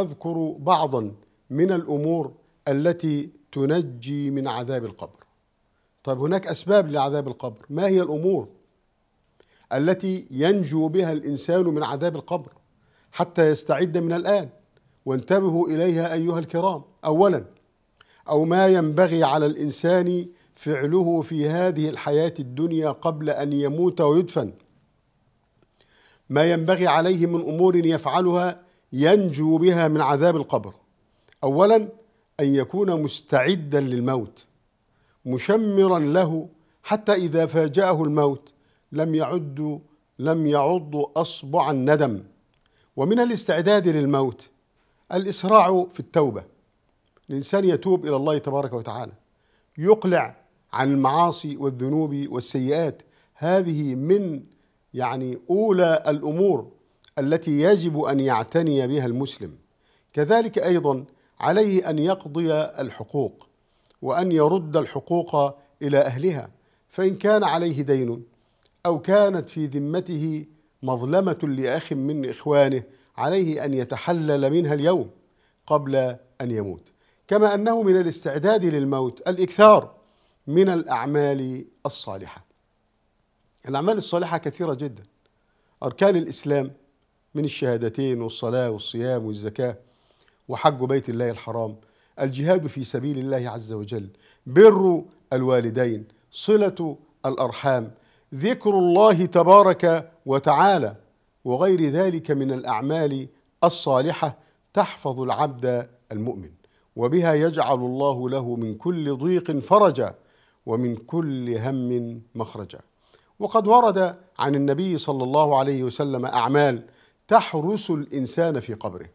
اذكر بعضا من الامور التي تنجي من عذاب القبر طيب هناك اسباب لعذاب القبر ما هي الامور التي ينجو بها الانسان من عذاب القبر حتى يستعد من الان وانتبهوا اليها ايها الكرام اولا او ما ينبغي على الانسان فعله في هذه الحياه الدنيا قبل ان يموت ويدفن ما ينبغي عليه من امور يفعلها ينجو بها من عذاب القبر اولا ان يكون مستعدا للموت مشمرا له حتى اذا فاجاه الموت لم يعد لم يعض اصبع الندم ومن الاستعداد للموت الاسراع في التوبه الانسان يتوب الى الله تبارك وتعالى يقلع عن المعاصي والذنوب والسيئات هذه من يعني اولى الامور التي يجب ان يعتني بها المسلم كذلك ايضا عليه ان يقضي الحقوق وان يرد الحقوق الى اهلها فان كان عليه دين او كانت في ذمته مظلمه لاخ من اخوانه عليه ان يتحلل منها اليوم قبل ان يموت كما انه من الاستعداد للموت الاكثار من الاعمال الصالحه الاعمال الصالحه كثيره جدا اركان الاسلام من الشهادتين والصلاة والصيام والزكاة وحج بيت الله الحرام الجهاد في سبيل الله عز وجل بر الوالدين صلة الأرحام ذكر الله تبارك وتعالى وغير ذلك من الأعمال الصالحة تحفظ العبد المؤمن وبها يجعل الله له من كل ضيق فرجا ومن كل هم مخرجا وقد ورد عن النبي صلى الله عليه وسلم أعمال تحرس الانسان في قبره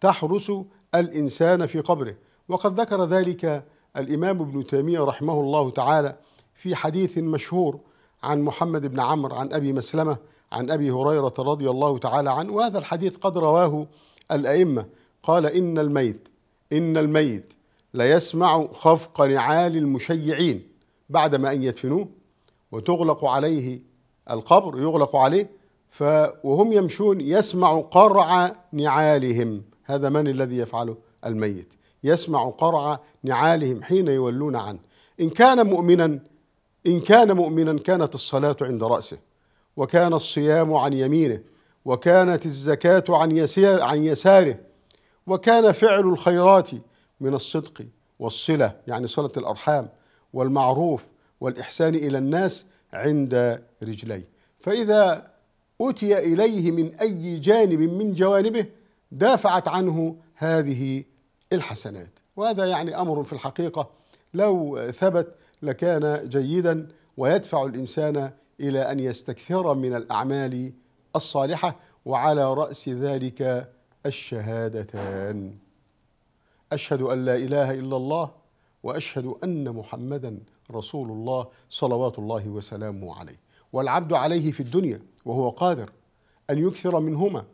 تحرس الانسان في قبره وقد ذكر ذلك الامام ابن تيميه رحمه الله تعالى في حديث مشهور عن محمد بن عمرو عن ابي مسلمه عن ابي هريره رضي الله تعالى عنه وهذا الحديث قد رواه الائمه قال ان الميت ان الميت ليسمع خفق نعال المشيعين بعدما ان يدفنوه وتغلق عليه القبر يغلق عليه فوهم يمشون يسمع قرع نعالهم هذا من الذي يفعله الميت يسمع قرع نعالهم حين يولون عنه إن كان مؤمنا إن كان مؤمنا كانت الصلاة عند رأسه وكان الصيام عن يمينه وكانت الزكاة عن يسير عن يساره وكان فعل الخيرات من الصدق والصلة يعني صلة الأرحام والمعروف والإحسان إلى الناس عند رجليه فإذا أتي إليه من أي جانب من جوانبه دافعت عنه هذه الحسنات وهذا يعني أمر في الحقيقة لو ثبت لكان جيدا ويدفع الإنسان إلى أن يستكثر من الأعمال الصالحة وعلى رأس ذلك الشهادتان أشهد أن لا إله إلا الله وأشهد أن محمدا رسول الله صلوات الله وسلامه عليه والعبد عليه في الدنيا وهو قادر أن يكثر منهما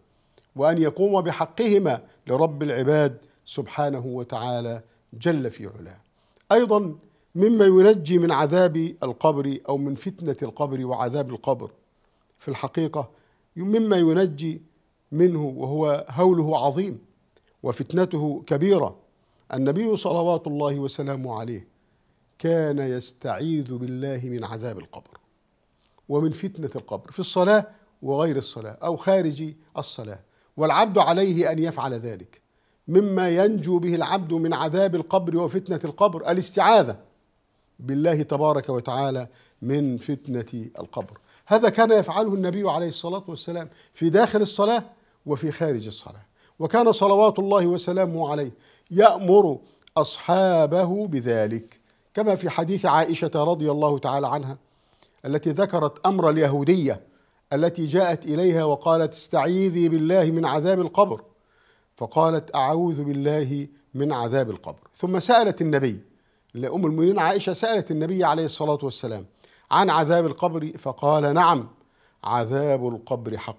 وأن يقوم بحقهما لرب العباد سبحانه وتعالى جل في علاه أيضا مما ينجي من عذاب القبر أو من فتنة القبر وعذاب القبر في الحقيقة مما ينجي منه وهو هوله عظيم وفتنته كبيرة النبي صلوات الله وسلامه عليه كان يستعيذ بالله من عذاب القبر ومن فتنة القبر في الصلاة وغير الصلاة أو خارج الصلاة والعبد عليه أن يفعل ذلك مما ينجو به العبد من عذاب القبر وفتنة القبر الاستعاذة بالله تبارك وتعالى من فتنة القبر هذا كان يفعله النبي عليه الصلاة والسلام في داخل الصلاة وفي خارج الصلاة وكان صلوات الله وسلامه عليه يأمر أصحابه بذلك كما في حديث عائشة رضي الله تعالى عنها التي ذكرت امر اليهوديه التي جاءت اليها وقالت استعيذي بالله من عذاب القبر فقالت اعوذ بالله من عذاب القبر ثم سالت النبي لام المؤمنين عائشه سالت النبي عليه الصلاه والسلام عن عذاب القبر فقال نعم عذاب القبر حق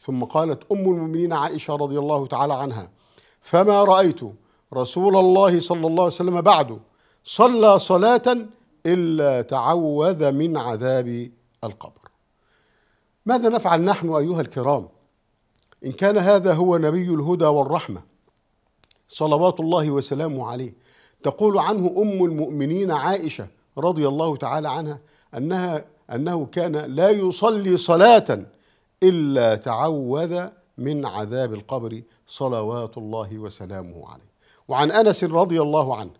ثم قالت ام المؤمنين عائشه رضي الله تعالى عنها فما رايت رسول الله صلى الله عليه وسلم بعد صلى صلاه إلا تعوذ من عذاب القبر ماذا نفعل نحن أيها الكرام إن كان هذا هو نبي الهدى والرحمة صلوات الله وسلامه عليه تقول عنه أم المؤمنين عائشة رضي الله تعالى عنها أنها أنه كان لا يصلي صلاة إلا تعوذ من عذاب القبر صلوات الله وسلامه عليه وعن أنس رضي الله عنه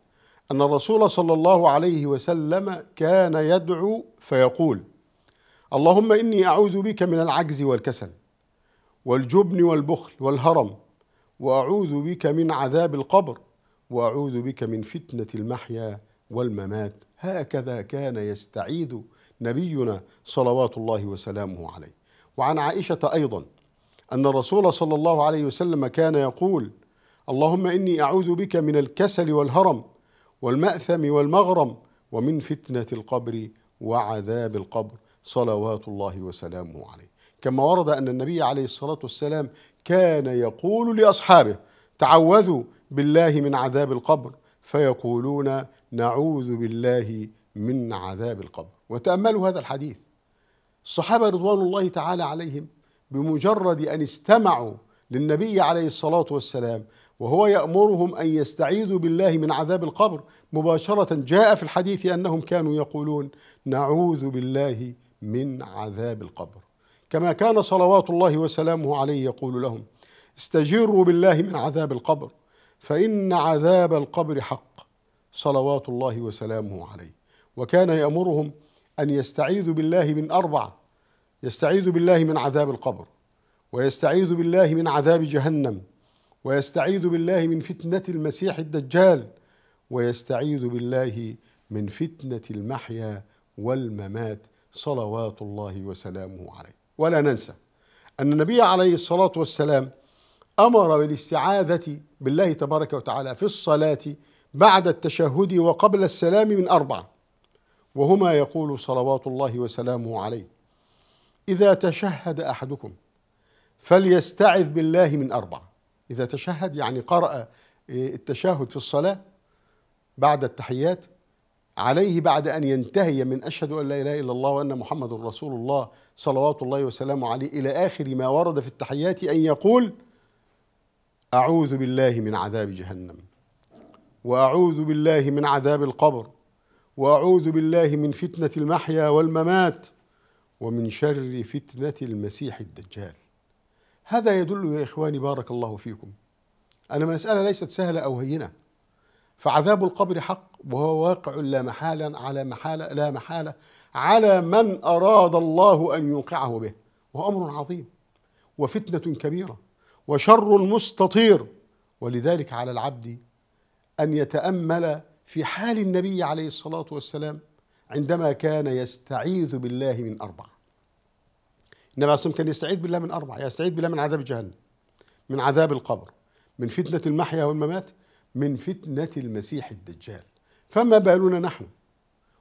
أن الرسول صلى الله عليه وسلم كان يدعو فيقول: اللهم إني أعوذ بك من العجز والكسل والجبن والبخل والهرم وأعوذ بك من عذاب القبر وأعوذ بك من فتنة المحيا والممات هكذا كان يستعيذ نبينا صلوات الله وسلامه عليه وعن عائشة أيضا أن الرسول صلى الله عليه وسلم كان يقول اللهم إني أعوذ بك من الكسل والهرم والمأثم والمغرم ومن فتنة القبر وعذاب القبر صلوات الله وسلامه عليه كما ورد أن النبي عليه الصلاة والسلام كان يقول لأصحابه تعوذوا بالله من عذاب القبر فيقولون نعوذ بالله من عذاب القبر وتأملوا هذا الحديث الصحابة رضوان الله تعالى عليهم بمجرد أن استمعوا للنبي عليه الصلاة والسلام وهو يأمرهم أن يستعيذوا بالله من عذاب القبر مباشرة جاء في الحديث أنهم كانوا يقولون نعوذ بالله من عذاب القبر كما كان صلوات الله وسلامه عليه يقول لهم استجيروا بالله من عذاب القبر فإن عذاب القبر حق صلوات الله وسلامه عليه وكان يأمرهم أن يستعيذوا بالله من أربع يستعيذ بالله من عذاب القبر ويستعيذ بالله من عذاب جهنم ويستعيذ بالله من فتنة المسيح الدجال ويستعيذ بالله من فتنة المحيا والممات صلوات الله وسلامه عليه ولا ننسى أن النبي عليه الصلاة والسلام أمر بالاستعاذة بالله تبارك وتعالى في الصلاة بعد التشهد وقبل السلام من أربعة وهما يقول صلوات الله وسلامه عليه إذا تشهد أحدكم فليستعذ بالله من أربعة إذا تشهد يعني قرأ إيه، التشهد في الصلاة بعد التحيات عليه بعد أن ينتهي من أشهد أن لا إله إلا الله وأن محمد رسول الله صلوات الله وسلامه عليه إلى آخر ما ورد في التحيات أن يقول أعوذ بالله من عذاب جهنم وأعوذ بالله من عذاب القبر وأعوذ بالله من فتنة المحيا والممات ومن شر فتنة المسيح الدجال هذا يدل يا إخواني بارك الله فيكم أن المسألة ليست سهلة أو هينة فعذاب القبر حق وهو واقع لا محالة على محالة لا محالة على من أراد الله أن يوقعه به وهو أمر عظيم وفتنة كبيرة وشر مستطير ولذلك على العبد أن يتأمل في حال النبي عليه الصلاة والسلام عندما كان يستعيذ بالله من أربعة النبي عليه الصلاة كان يستعيذ بالله من أربع يستعيذ بالله من عذاب جهنم من عذاب القبر من فتنة المحيا والممات من فتنة المسيح الدجال فما بالنا نحن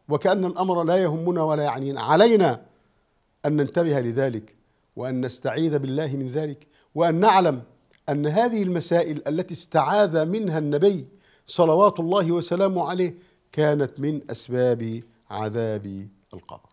وكأن الأمر لا يهمنا ولا يعنينا علينا أن ننتبه لذلك وأن نستعيذ بالله من ذلك وأن نعلم أن هذه المسائل التي استعاذ منها النبي صلوات الله وسلامه عليه كانت من أسباب عذاب القبر